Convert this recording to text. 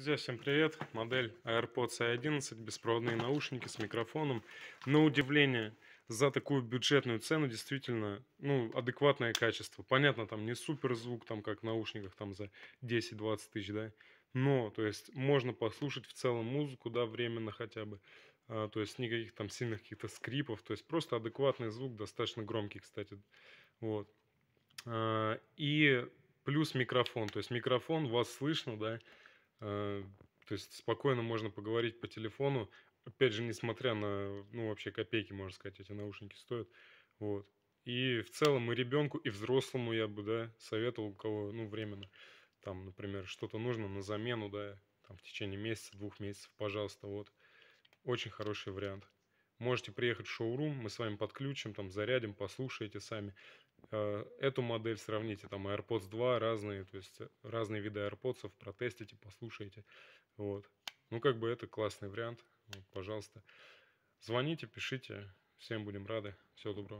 Друзья, всем привет! Модель AirPods i11, беспроводные наушники с микрофоном. На удивление, за такую бюджетную цену действительно ну, адекватное качество. Понятно, там не супер звук, там как в наушниках там за 10-20 тысяч, да? Но, то есть, можно послушать в целом музыку, да, временно хотя бы. А, то есть, никаких там сильных каких-то скрипов. То есть, просто адекватный звук, достаточно громкий, кстати. Вот. А, и плюс микрофон. То есть, микрофон, вас слышно, да? Э, то есть спокойно можно поговорить по телефону, опять же, несмотря на, ну, вообще копейки, можно сказать, эти наушники стоят. Вот. И в целом и ребенку, и взрослому я бы, да, советовал, у кого, ну, временно, там, например, что-то нужно на замену, да, там, в течение месяца, двух месяцев, пожалуйста, вот. Очень хороший вариант. Можете приехать в шоурум, мы с вами подключим, там зарядим, послушаете сами. Э, эту модель сравните, там AirPods 2 разные, то есть э, разные виды AirPods, протестите, послушайте. Вот. Ну, как бы это классный вариант. Вот, пожалуйста, звоните, пишите. Всем будем рады. Всего доброго.